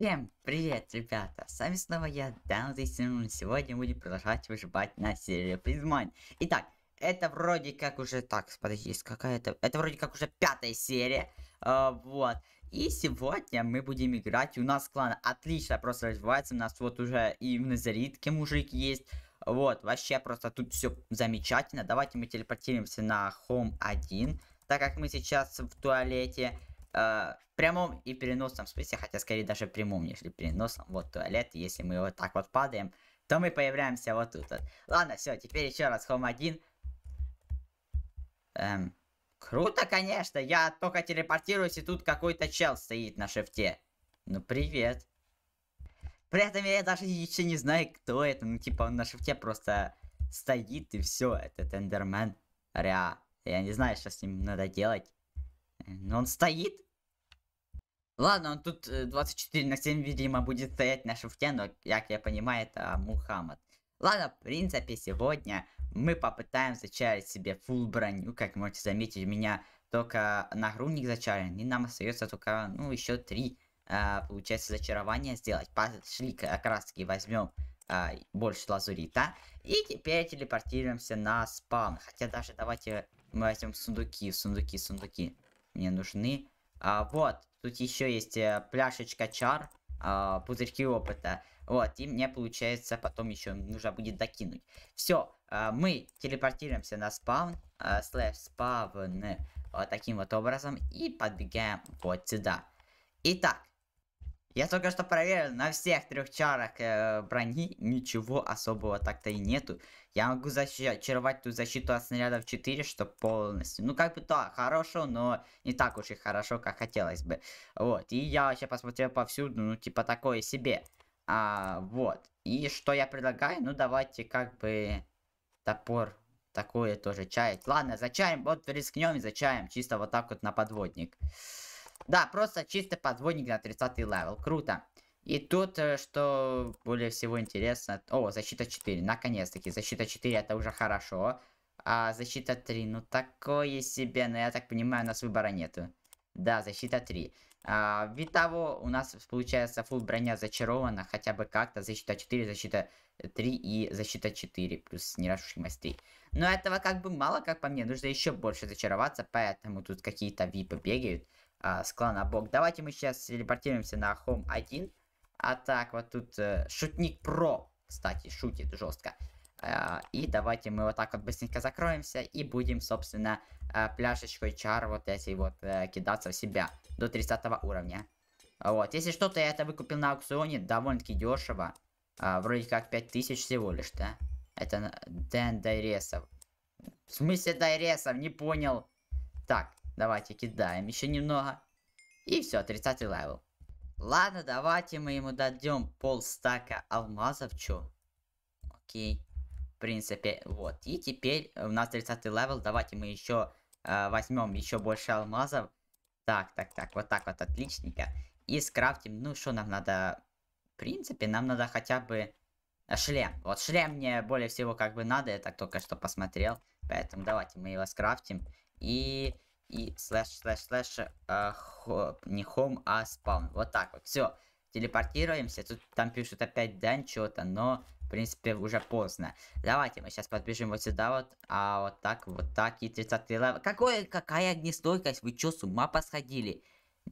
Всем привет, ребята! С вами снова я, Дан Зисин. Сегодня будем продолжать выживать на серии Призмон. Итак, это вроде как уже... Так, подожди, какая это... Это вроде как уже пятая серия. Э, вот. И сегодня мы будем играть. У нас клан отлично просто развивается. У нас вот уже и в Назаритке мужик есть. Вот, вообще просто тут все замечательно. Давайте мы телепортируемся на Home 1, так как мы сейчас в туалете э, прямом и переносном смысле, хотя скорее даже в прямом, нежели переносном, вот туалет, если мы вот так вот падаем, то мы появляемся вот тут вот. Ладно, все, теперь еще раз Home 1. Эм, круто, конечно, я только телепортируюсь, и тут какой-то чел стоит на шифте. Ну, привет. При этом я даже еще не знаю, кто это. Ну, типа, он на шифте просто стоит, и все. Это Тендермен. Ря. Я не знаю, что с ним надо делать. Но он стоит. Ладно, он тут 24 э, на 7, видимо, будет стоять на шифте, но, как я понимаю, это Мухаммад. Ладно, в принципе, сегодня мы попытаем зачарить себе фул броню. Как можете заметить, у меня только нагрудник зачарен, и нам остается только, ну, еще три, э, получается, зачарования сделать. Пошли, как э, раз таки возьмем э, больше лазурита. И теперь телепортируемся на спам. Хотя даже давайте мы возьмем сундуки, сундуки, сундуки. Мне нужны а, вот, тут еще есть э, пляшечка чар, а, пузырьки опыта. Вот, и мне получается потом еще нужно будет докинуть. Все, а, мы телепортируемся на спаун, а, слэш спавн, вот таким вот образом, и подбегаем вот сюда. Итак, я только что проверил, на всех трех чарах э, брони ничего особого так-то и нету. Я могу зачаровать ту защиту от снарядов 4, что полностью. Ну, как бы то хорошо, но не так уж и хорошо, как хотелось бы. Вот, и я вообще посмотрел повсюду, ну, типа такое себе. А, вот, и что я предлагаю? Ну, давайте как бы топор такое тоже чаять. Ладно, зачаем, вот рискнем и зачаем, чисто вот так вот на подводник. Да, просто чисто подводник на 30 левел. Круто. И тут, э, что более всего интересно... О, защита 4. Наконец-таки. Защита 4 это уже хорошо. А защита 3, ну такое себе. Но я так понимаю, у нас выбора нету. Да, защита 3. А, вид того, у нас получается фул броня зачарована. Хотя бы как-то. Защита 4, защита 3 и защита 4. Плюс нерушимость 3. Но этого как бы мало, как по мне. Нужно еще больше зачароваться. Поэтому тут какие-то випы бегают а, с клана Бог. Давайте мы сейчас телепортируемся на Home 1. А так, вот тут э, Шутник Про, кстати, шутит жестко. Э, и давайте мы вот так вот быстренько закроемся и будем, собственно, э, пляшечкой чар вот эти вот э, кидаться в себя до 30 уровня. Вот, если что-то я это выкупил на аукционе, довольно-таки дешево. А, вроде как 5000 всего лишь, да? Это э, Дэн Дайресов. В смысле Дайресов? Не понял. Так, Давайте кидаем еще немного. И все, 30 левел. Ладно, давайте мы ему дадем полстака алмазов, чё? Окей. В принципе, вот. И теперь у нас 30 левел. Давайте мы еще э, возьмем еще больше алмазов. Так, так, так, вот так вот, отличненько. И скрафтим, ну что нам надо... В принципе, нам надо хотя бы э, шлем. Вот шлем мне более всего как бы надо, я так только что посмотрел. Поэтому давайте мы его скрафтим. И и слэш, слэш, слэш, э, хо, не home, а спаун. Вот так вот. Все, телепортируемся. Тут там пишут опять дань что-то, но, в принципе, уже поздно. Давайте мы сейчас подбежим вот сюда вот, а вот так, вот так, и 30 левел. Какое, какая огнестойкость? Вы чё, с ума посходили?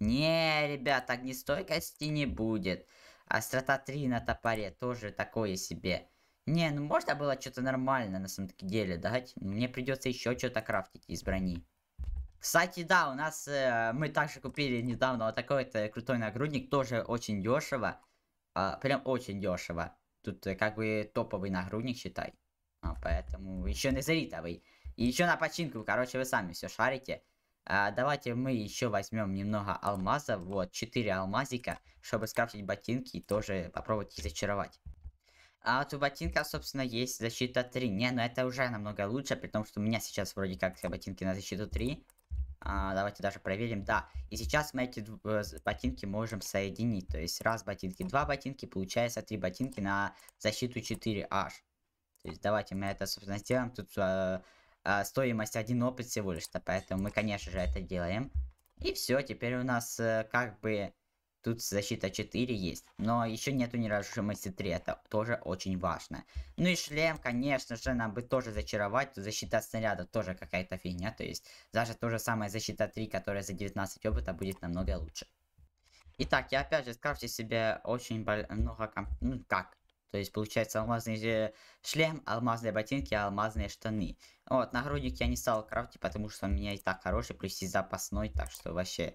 Не, ребят, огнестойкости не будет. Острота 3 на топоре тоже такое себе. Не, ну можно было что-то нормально на самом деле дать. Мне придется еще что-то крафтить из брони. Кстати, да, у нас э, мы также купили недавно вот такой-то э, крутой нагрудник, тоже очень дешево. Э, прям очень дешево. Тут э, как бы топовый нагрудник, считай. А, поэтому еще не заритовый. И еще на починку, короче, вы сами все шарите. А, давайте мы еще возьмем немного алмаза, вот, 4 алмазика, чтобы скрафтить ботинки и тоже попробовать их зачаровать. А вот у ботинка, собственно, есть защита 3. Не, но ну, это уже намного лучше, при том, что у меня сейчас вроде как ботинки на защиту 3. А, давайте даже проверим, да. И сейчас мы эти э, ботинки можем соединить. То есть раз ботинки, два ботинки, получается три ботинки на защиту 4H. То есть давайте мы это, собственно, сделаем. Тут э, э, стоимость один опыт всего лишь-то, поэтому мы, конечно же, это делаем. И все, теперь у нас э, как бы Тут защита 4 есть, но еще нету неразрушимости 3, это тоже очень важно. Ну и шлем, конечно же, нам бы тоже зачаровать, то защита снаряда тоже какая-то фигня, то есть даже то же самое защита 3, которая за 19 опыта будет намного лучше. Итак, я опять же скрафтил себе очень много комп... ну как, то есть получается алмазный шлем, алмазные ботинки, алмазные штаны. Вот, нагрудник я не стал крафтить, потому что у меня и так хороший, плюс и запасной, так что вообще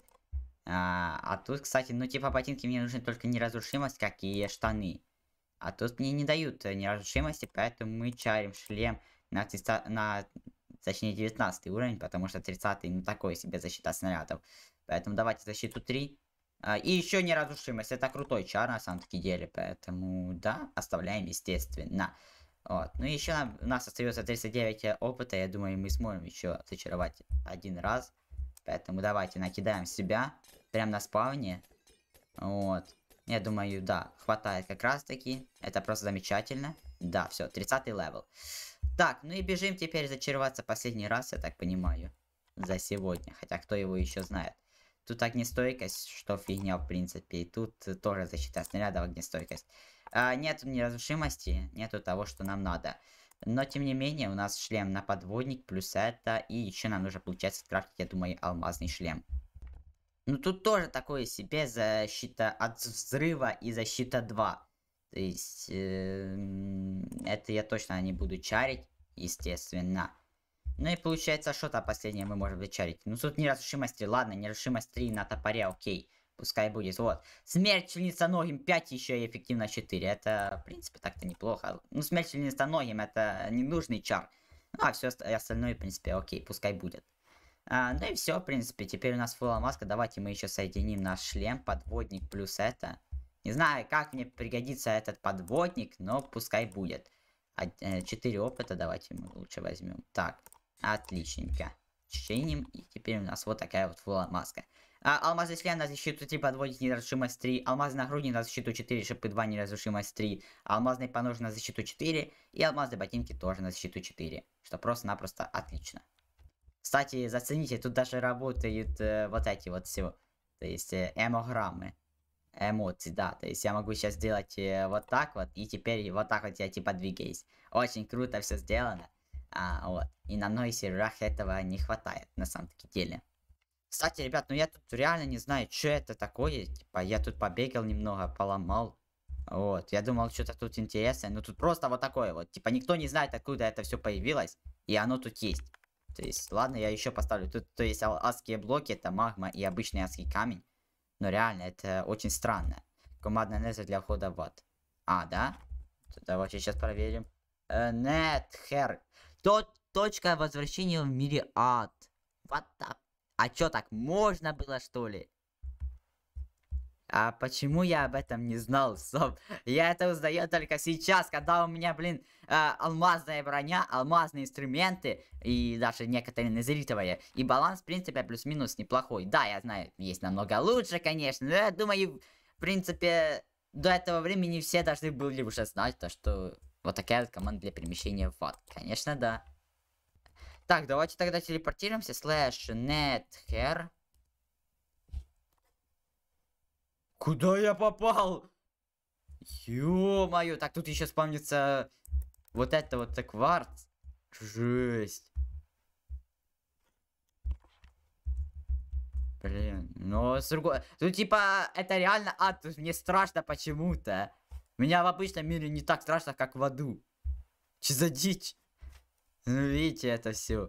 а, а тут, кстати, ну типа ботинки мне нужны только неразрушимость, как и штаны. А тут мне не дают э, неразрушимости, поэтому мы чарим шлем на, 30, на точнее 19 уровень, потому что 30 ну такой себе защита снарядов. Поэтому давайте защиту 3. А, и еще неразрушимость, это крутой чар на самом-таки деле, поэтому да, оставляем естественно. Вот. Ну и еще у нас остается 39 э, опыта, я думаю, мы сможем еще зачаровать один раз. Поэтому давайте накидаем себя. Прям на спавне. Вот. Я думаю, да, хватает как раз таки. Это просто замечательно. Да, все, 30 левел. Так, ну и бежим теперь зачароваться последний раз, я так понимаю. За сегодня. Хотя кто его еще знает. Тут огнестойкость, что фигня, в принципе. И тут тоже защита снарядов огнестойкость. А, нету неразрушимости, нету того, что нам надо. Но, тем не менее, у нас шлем на подводник, плюс это, и еще нам нужно, получается, скрафтить, я думаю, алмазный шлем. Ну, тут тоже такое себе защита от взрыва и защита 2. То есть, э, это я точно не буду чарить, естественно. Ну и получается, что-то последнее мы можем зачарить. Ну, тут неразрушимость 3, ладно, неразрушимость 3 на топоре, окей. Пускай будет, вот. Смерть членистоногим 5, еще и эффективно 4. Это, в принципе, так-то неплохо. Ну, смерть членистоногим это ненужный чар. Ну, а все остальное, в принципе, окей, пускай будет. А, ну и все, в принципе, теперь у нас фула маска. Давайте мы еще соединим наш шлем, подводник плюс это. Не знаю, как мне пригодится этот подводник, но пускай будет. 4 э, опыта давайте мы лучше возьмем. Так, отличненько. Чиним, и теперь у нас вот такая вот фула маска. А, алмазный член на защиту 3 типа, подводит неразрушимость 3. на груди а на защиту 4, шипы 2, неразрушимость 3. Алмазные понож на защиту 4. И алмазные ботинки тоже на защиту 4. Что просто-напросто отлично. Кстати, зацените, тут даже работают э, вот эти вот все. То есть э, эмограммы. Эмоции, да. То есть я могу сейчас сделать э, вот так вот. И теперь вот так вот я типа двигаюсь. Очень круто все сделано. А, вот. И на мной серверах этого не хватает на самом-таки деле. Кстати, ребят, ну я тут реально не знаю, что это такое. Типа, я тут побегал немного, поломал. Вот, я думал, что-то тут интересное. Но тут просто вот такое вот. Типа, никто не знает, откуда это все появилось. И оно тут есть. То есть, ладно, я еще поставлю. Тут, то есть, а, адские блоки, это магма и обычный адский камень. Но реально, это очень странно. Командная энергия для входа в ад. А, да? Давайте сейчас проверим. Э, Нетхер. Тот точка возвращения в мире ад. What the а чё, так можно было, что ли? А почему я об этом не знал, Соб? Я это узнаю только сейчас, когда у меня, блин, э, алмазная броня, алмазные инструменты и даже некоторые назритовые. И баланс, в принципе, плюс-минус неплохой. Да, я знаю, есть намного лучше, конечно, но я думаю, в принципе, до этого времени все должны были уже знать, то что вот такая вот команда для перемещения в ад. Конечно, да. Так, давайте тогда телепортируемся. Слэш нетхер. Куда я попал? Ё-моё. Так, тут еще спавнится вот это вот так кварц. Жесть. Блин, но с другой... Тут ну, типа, это реально ад, тут мне страшно почему-то. Меня в обычном мире не так страшно, как в аду. Че за дичь? Ну, видите, это все.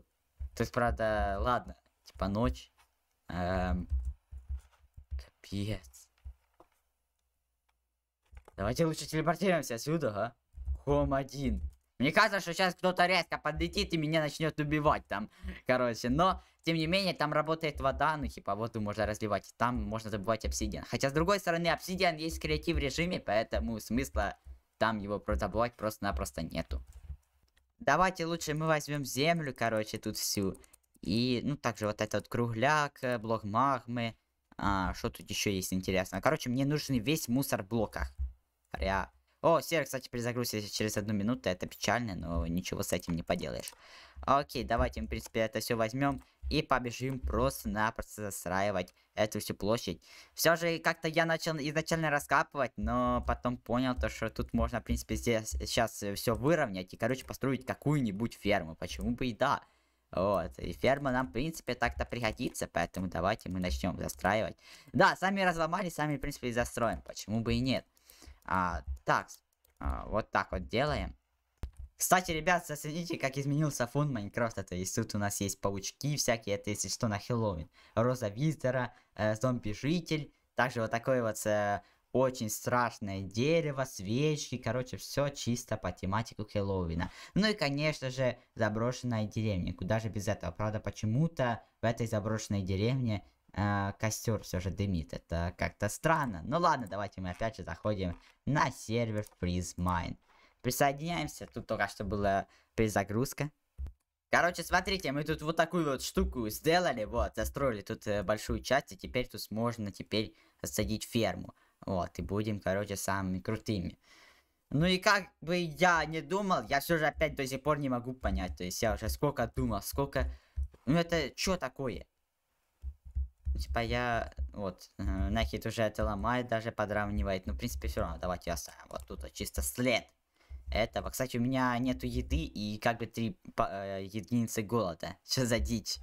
То есть, правда, ладно. Типа ночь. Эм... Капец. Давайте лучше телепортируемся отсюда, а? Хом один. Мне кажется, что сейчас кто-то резко подлетит и меня начнет убивать там. Короче, но, тем не менее, там работает вода, ну, типа, воду можно разливать. Там можно забывать обсидиан. Хотя, с другой стороны, обсидиан есть в креатив режиме, поэтому смысла там его продавать просто-напросто нету. Давайте лучше мы возьмем землю, короче, тут всю. И, ну, также вот этот кругляк, э, блок магмы. А, что тут еще есть интересно? Короче, мне нужен весь мусор в блоках. Ря. О, сервер, кстати, перезагрузится через одну минуту. Это печально, но ничего с этим не поделаешь. Окей, давайте, в принципе, это все возьмем и побежим просто-напросто застраивать эту всю площадь. Все же как-то я начал изначально раскапывать, но потом понял то, что тут можно, в принципе, здесь сейчас все выровнять и, короче, построить какую-нибудь ферму. Почему бы и да? Вот, и ферма нам, в принципе, так-то пригодится, поэтому давайте мы начнем застраивать. Да, сами разломали, сами, в принципе, и застроим, почему бы и нет. А, так, а, вот так вот делаем. Кстати, ребят, зацените, как изменился фон Майнкрафта. То есть тут у нас есть паучки всякие, это если что, на Хэллоуин. Роза Визера, э, зомби-житель. Также вот такое вот э, очень страшное дерево, свечки. Короче, все чисто по тематику Хэллоуина. Ну и, конечно же, заброшенная деревня. Куда же без этого? Правда, почему-то в этой заброшенной деревне э, а, костер все же дымит. Это как-то странно. Ну ладно, давайте мы опять же заходим на сервер FreezeMine. Присоединяемся. Тут только что была перезагрузка. Короче, смотрите, мы тут вот такую вот штуку сделали, вот, застроили тут э, большую часть, и теперь тут можно теперь садить ферму. Вот, и будем, короче, самыми крутыми. Ну и как бы я не думал, я все же опять до сих пор не могу понять. То есть я уже сколько думал, сколько... Ну это что такое? типа я, вот, э, Нахид уже это ломает, даже подравнивает. Ну, в принципе, все равно, давайте я оставим вот тут чисто след этого. Кстати, у меня нету еды и как бы три э, единицы голода. Что за дичь?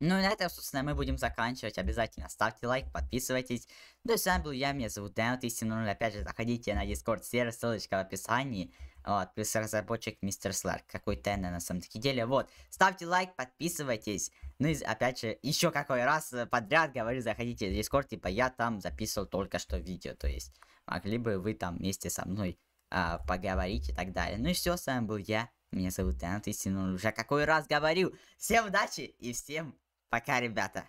Ну и на этом, собственно, мы будем заканчивать. Обязательно ставьте лайк, подписывайтесь. Ну и с вами был я, меня зовут Дэн, 1000. Опять же, заходите на Discord сервер, ссылочка в описании. Вот, плюс разработчик Мистер Сларк. Какой теннер на самом деле. Вот, ставьте лайк, подписывайтесь. Ну и опять же, еще какой раз э, подряд говорю, заходите в Discord, типа я там записывал только что видео, то есть могли бы вы там вместе со мной а, поговорить и так далее. Ну и все, с вами был я, меня зовут Тенат Истинон, ну, уже какой раз говорю. Всем удачи и всем пока, ребята.